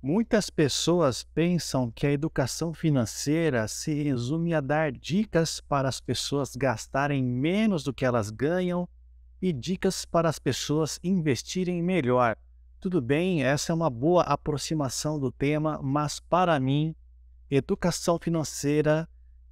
Muitas pessoas pensam que a educação financeira se resume a dar dicas para as pessoas gastarem menos do que elas ganham e dicas para as pessoas investirem melhor. Tudo bem, essa é uma boa aproximação do tema, mas para mim, educação financeira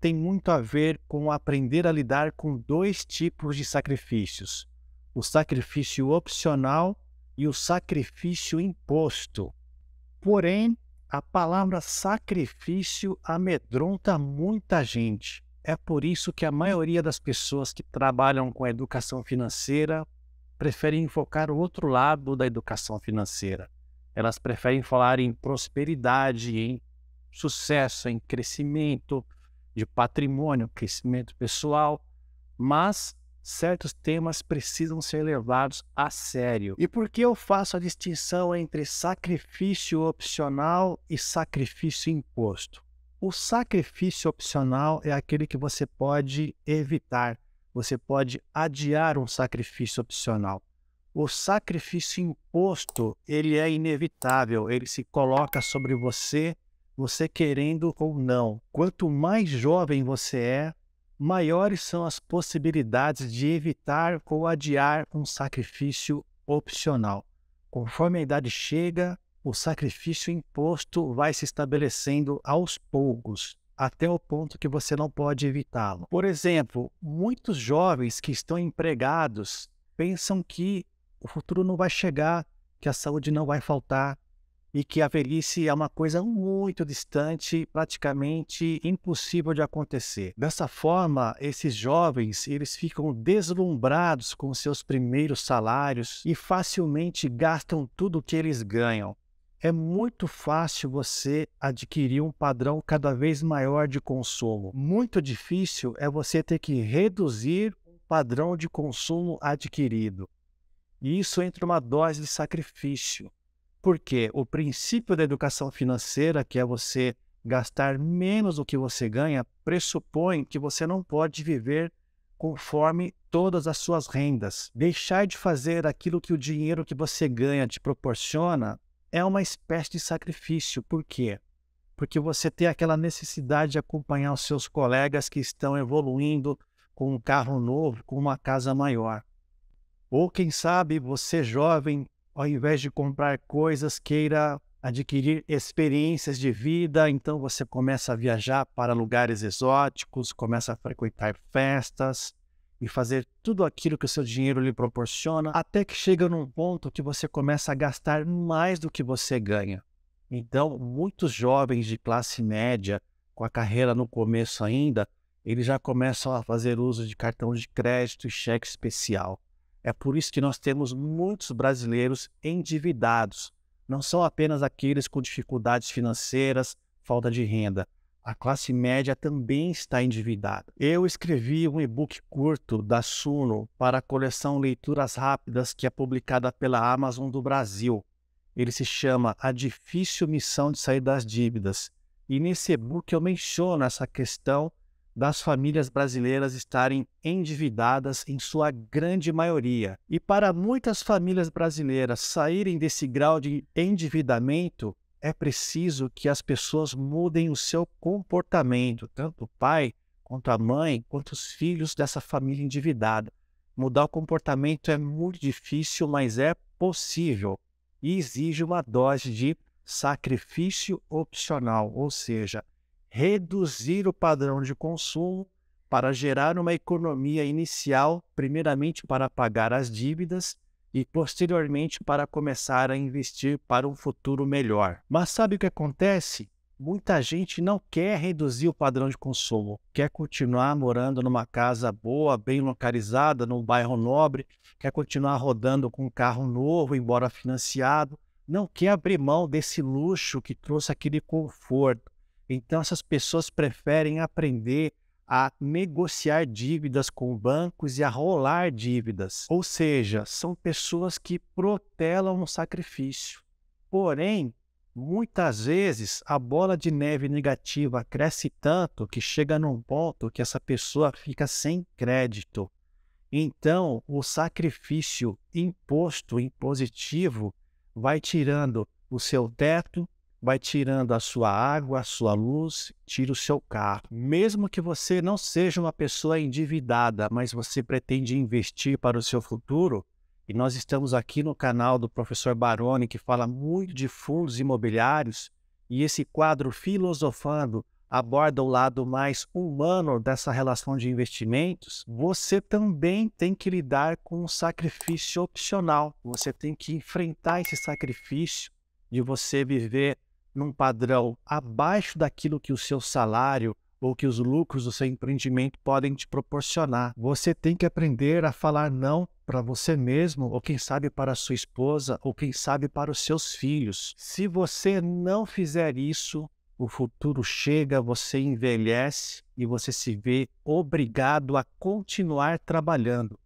tem muito a ver com aprender a lidar com dois tipos de sacrifícios: o sacrifício opcional e o sacrifício imposto. Porém, a palavra sacrifício amedronta muita gente. É por isso que a maioria das pessoas que trabalham com a educação financeira preferem focar o outro lado da educação financeira. Elas preferem falar em prosperidade, em sucesso, em crescimento de patrimônio, crescimento pessoal, mas certos temas precisam ser levados a sério. E por que eu faço a distinção entre sacrifício opcional e sacrifício imposto? O sacrifício opcional é aquele que você pode evitar, você pode adiar um sacrifício opcional. O sacrifício imposto, ele é inevitável, ele se coloca sobre você, você querendo ou não. Quanto mais jovem você é, maiores são as possibilidades de evitar ou adiar um sacrifício opcional. Conforme a idade chega, o sacrifício imposto vai se estabelecendo aos poucos, até o ponto que você não pode evitá-lo. Por exemplo, muitos jovens que estão empregados pensam que o futuro não vai chegar, que a saúde não vai faltar, e que a velhice é uma coisa muito distante, praticamente impossível de acontecer. Dessa forma, esses jovens, eles ficam deslumbrados com seus primeiros salários e facilmente gastam tudo o que eles ganham. É muito fácil você adquirir um padrão cada vez maior de consumo. Muito difícil é você ter que reduzir o padrão de consumo adquirido. E isso entra uma dose de sacrifício porque o princípio da educação financeira, que é você gastar menos do que você ganha, pressupõe que você não pode viver conforme todas as suas rendas. Deixar de fazer aquilo que o dinheiro que você ganha te proporciona é uma espécie de sacrifício. Por quê? Porque você tem aquela necessidade de acompanhar os seus colegas que estão evoluindo com um carro novo, com uma casa maior. Ou quem sabe você jovem ao invés de comprar coisas, queira adquirir experiências de vida, então você começa a viajar para lugares exóticos, começa a frequentar festas e fazer tudo aquilo que o seu dinheiro lhe proporciona, até que chega num ponto que você começa a gastar mais do que você ganha. Então, muitos jovens de classe média, com a carreira no começo ainda, eles já começam a fazer uso de cartão de crédito e cheque especial. É por isso que nós temos muitos brasileiros endividados. Não são apenas aqueles com dificuldades financeiras, falta de renda. A classe média também está endividada. Eu escrevi um e-book curto da Suno para a coleção Leituras Rápidas, que é publicada pela Amazon do Brasil. Ele se chama A Difícil Missão de Sair das Dívidas. E nesse e-book eu menciono essa questão das famílias brasileiras estarem endividadas em sua grande maioria. E para muitas famílias brasileiras saírem desse grau de endividamento, é preciso que as pessoas mudem o seu comportamento, tanto o pai quanto a mãe, quanto os filhos dessa família endividada. Mudar o comportamento é muito difícil, mas é possível e exige uma dose de sacrifício opcional, ou seja, reduzir o padrão de consumo para gerar uma economia inicial, primeiramente para pagar as dívidas e posteriormente para começar a investir para um futuro melhor. Mas sabe o que acontece? Muita gente não quer reduzir o padrão de consumo, quer continuar morando numa casa boa, bem localizada, num bairro nobre, quer continuar rodando com um carro novo, embora financiado, não quer abrir mão desse luxo que trouxe aquele conforto então, essas pessoas preferem aprender a negociar dívidas com bancos e a rolar dívidas. Ou seja, são pessoas que protelam o sacrifício. Porém, muitas vezes a bola de neve negativa cresce tanto que chega num ponto que essa pessoa fica sem crédito. Então, o sacrifício imposto, impositivo, vai tirando o seu teto, vai tirando a sua água, a sua luz, tira o seu carro. Mesmo que você não seja uma pessoa endividada, mas você pretende investir para o seu futuro, e nós estamos aqui no canal do professor Baroni, que fala muito de fundos imobiliários, e esse quadro Filosofando aborda o lado mais humano dessa relação de investimentos, você também tem que lidar com um sacrifício opcional. Você tem que enfrentar esse sacrifício de você viver num padrão abaixo daquilo que o seu salário ou que os lucros do seu empreendimento podem te proporcionar. Você tem que aprender a falar não para você mesmo, ou quem sabe para sua esposa, ou quem sabe para os seus filhos. Se você não fizer isso, o futuro chega, você envelhece e você se vê obrigado a continuar trabalhando.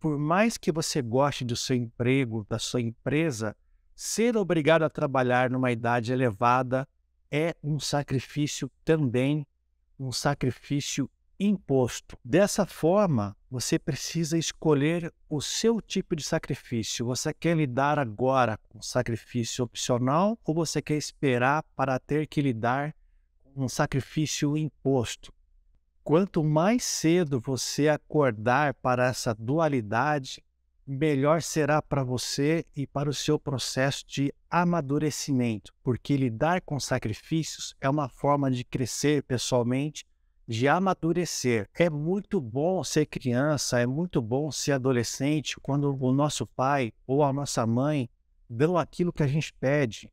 Por mais que você goste do seu emprego, da sua empresa, ser obrigado a trabalhar numa idade elevada é um sacrifício também, um sacrifício imposto. Dessa forma, você precisa escolher o seu tipo de sacrifício. Você quer lidar agora com sacrifício opcional ou você quer esperar para ter que lidar com um sacrifício imposto? Quanto mais cedo você acordar para essa dualidade, melhor será para você e para o seu processo de amadurecimento, porque lidar com sacrifícios é uma forma de crescer pessoalmente, de amadurecer. É muito bom ser criança, é muito bom ser adolescente quando o nosso pai ou a nossa mãe dão aquilo que a gente pede.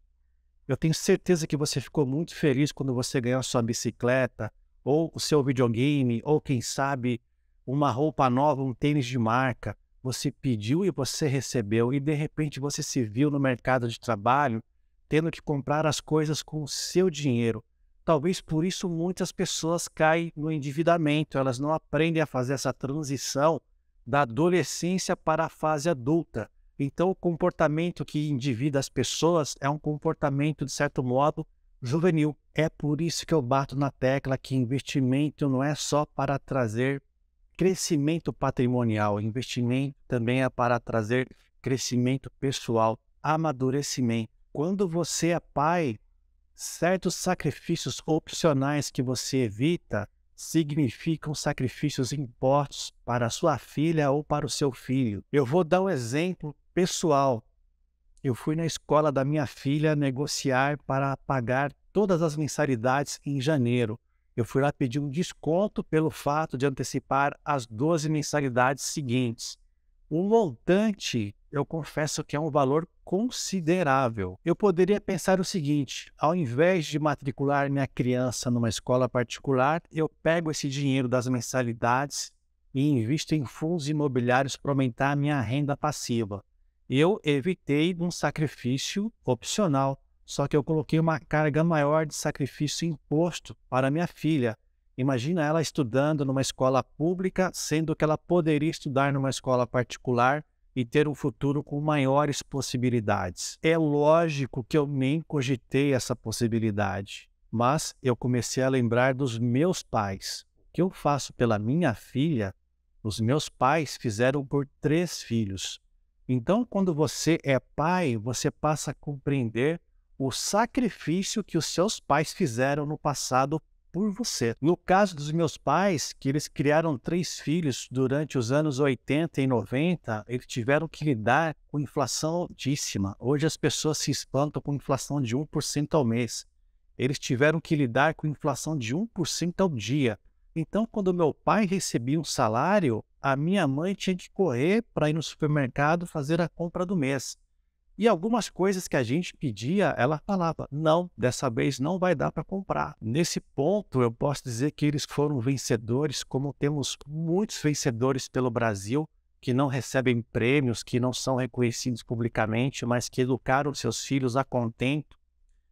Eu tenho certeza que você ficou muito feliz quando você ganhou sua bicicleta, ou o seu videogame, ou quem sabe uma roupa nova, um tênis de marca você pediu e você recebeu, e de repente você se viu no mercado de trabalho tendo que comprar as coisas com o seu dinheiro. Talvez por isso muitas pessoas caem no endividamento, elas não aprendem a fazer essa transição da adolescência para a fase adulta. Então, o comportamento que endivida as pessoas é um comportamento, de certo modo, juvenil. É por isso que eu bato na tecla que investimento não é só para trazer crescimento patrimonial. Investimento também é para trazer crescimento pessoal, amadurecimento. Quando você é pai, certos sacrifícios opcionais que você evita significam sacrifícios impostos para sua filha ou para o seu filho. Eu vou dar um exemplo pessoal. Eu fui na escola da minha filha negociar para pagar todas as mensalidades em janeiro eu fui lá pedir um desconto pelo fato de antecipar as 12 mensalidades seguintes. O montante, eu confesso que é um valor considerável. Eu poderia pensar o seguinte: ao invés de matricular minha criança numa escola particular, eu pego esse dinheiro das mensalidades e invisto em fundos imobiliários para aumentar a minha renda passiva. Eu evitei um sacrifício opcional só que eu coloquei uma carga maior de sacrifício imposto para minha filha. Imagina ela estudando numa escola pública, sendo que ela poderia estudar numa escola particular e ter um futuro com maiores possibilidades. É lógico que eu nem cogitei essa possibilidade, mas eu comecei a lembrar dos meus pais. O que eu faço pela minha filha, os meus pais fizeram por três filhos. Então, quando você é pai, você passa a compreender o sacrifício que os seus pais fizeram no passado por você. No caso dos meus pais, que eles criaram três filhos durante os anos 80 e 90, eles tiveram que lidar com inflação altíssima. Hoje as pessoas se espantam com inflação de 1% ao mês. Eles tiveram que lidar com inflação de 1% ao dia. Então, quando meu pai recebia um salário, a minha mãe tinha que correr para ir no supermercado fazer a compra do mês. E algumas coisas que a gente pedia, ela falava: não, dessa vez não vai dar para comprar. Nesse ponto, eu posso dizer que eles foram vencedores, como temos muitos vencedores pelo Brasil que não recebem prêmios, que não são reconhecidos publicamente, mas que educaram seus filhos a contento.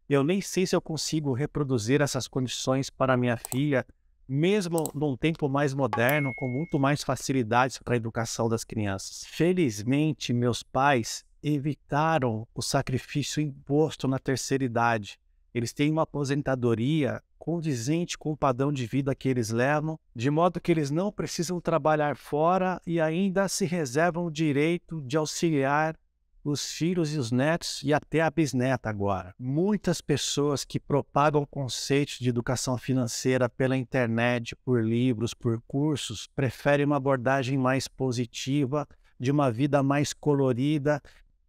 Eu nem sei se eu consigo reproduzir essas condições para minha filha, mesmo num tempo mais moderno, com muito mais facilidades para a educação das crianças. Felizmente, meus pais evitaram o sacrifício imposto na terceira idade. Eles têm uma aposentadoria condizente com o padrão de vida que eles levam, de modo que eles não precisam trabalhar fora e ainda se reservam o direito de auxiliar os filhos e os netos e até a bisneta agora. Muitas pessoas que propagam conceitos de educação financeira pela internet, por livros, por cursos, preferem uma abordagem mais positiva, de uma vida mais colorida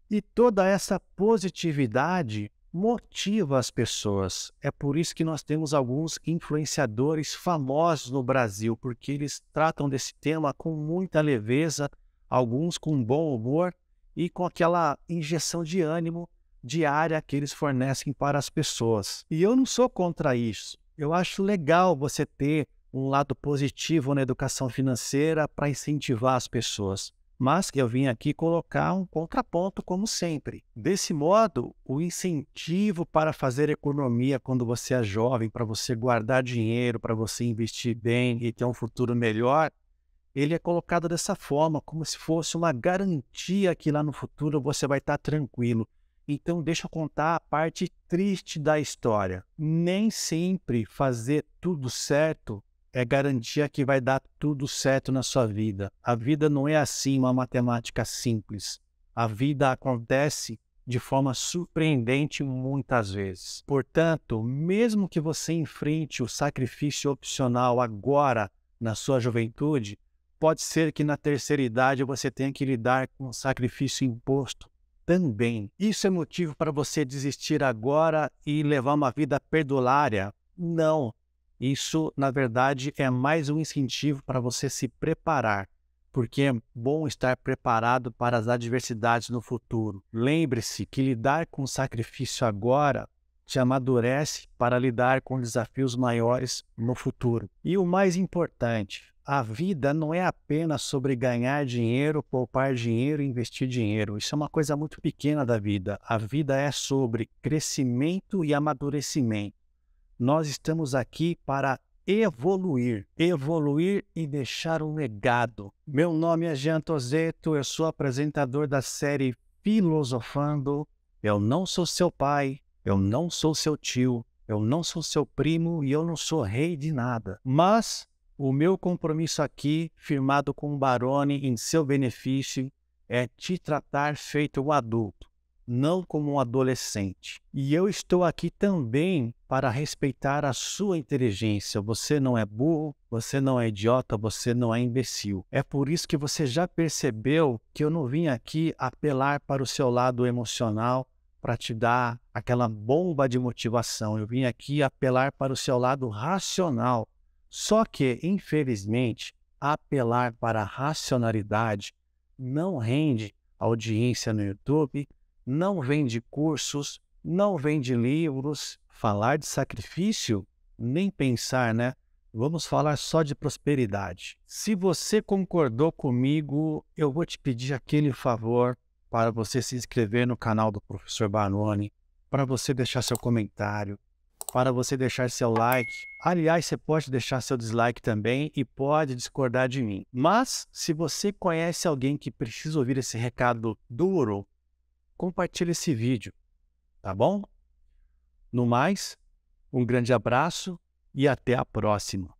e toda essa positividade motiva as pessoas. É por isso que nós temos alguns influenciadores famosos no Brasil, porque eles tratam desse tema com muita leveza, alguns com bom humor e com aquela injeção de ânimo diária que eles fornecem para as pessoas. E eu não sou contra isso. Eu acho legal você ter um lado positivo na educação financeira para incentivar as pessoas mas eu vim aqui colocar um contraponto, como sempre. Desse modo, o incentivo para fazer economia quando você é jovem, para você guardar dinheiro, para você investir bem e ter um futuro melhor, ele é colocado dessa forma, como se fosse uma garantia que lá no futuro você vai estar tranquilo. Então, deixa eu contar a parte triste da história. Nem sempre fazer tudo certo é garantia que vai dar tudo certo na sua vida. A vida não é assim uma matemática simples. A vida acontece de forma surpreendente muitas vezes. Portanto, mesmo que você enfrente o sacrifício opcional agora na sua juventude, pode ser que na terceira idade você tenha que lidar com o sacrifício imposto também. Isso é motivo para você desistir agora e levar uma vida perdulária? Não. Isso, na verdade, é mais um incentivo para você se preparar, porque é bom estar preparado para as adversidades no futuro. Lembre-se que lidar com sacrifício agora te amadurece para lidar com desafios maiores no futuro. E o mais importante, a vida não é apenas sobre ganhar dinheiro, poupar dinheiro, investir dinheiro. Isso é uma coisa muito pequena da vida. A vida é sobre crescimento e amadurecimento. Nós estamos aqui para evoluir, evoluir e deixar um legado. Meu nome é Jean Tozeto, eu sou apresentador da série Filosofando. Eu não sou seu pai, eu não sou seu tio, eu não sou seu primo e eu não sou rei de nada. Mas o meu compromisso aqui, firmado com o Barone em seu benefício, é te tratar feito um adulto não como um adolescente. E eu estou aqui também para respeitar a sua inteligência. Você não é burro, você não é idiota, você não é imbecil. É por isso que você já percebeu que eu não vim aqui apelar para o seu lado emocional para te dar aquela bomba de motivação. Eu vim aqui apelar para o seu lado racional. Só que, infelizmente, apelar para a racionalidade não rende audiência no YouTube, não vem de cursos, não vem de livros. Falar de sacrifício, nem pensar, né? Vamos falar só de prosperidade. Se você concordou comigo, eu vou te pedir aquele favor para você se inscrever no canal do professor Banoni, para você deixar seu comentário, para você deixar seu like. Aliás, você pode deixar seu dislike também e pode discordar de mim. Mas se você conhece alguém que precisa ouvir esse recado duro, compartilhe esse vídeo, tá bom? No mais, um grande abraço e até a próxima.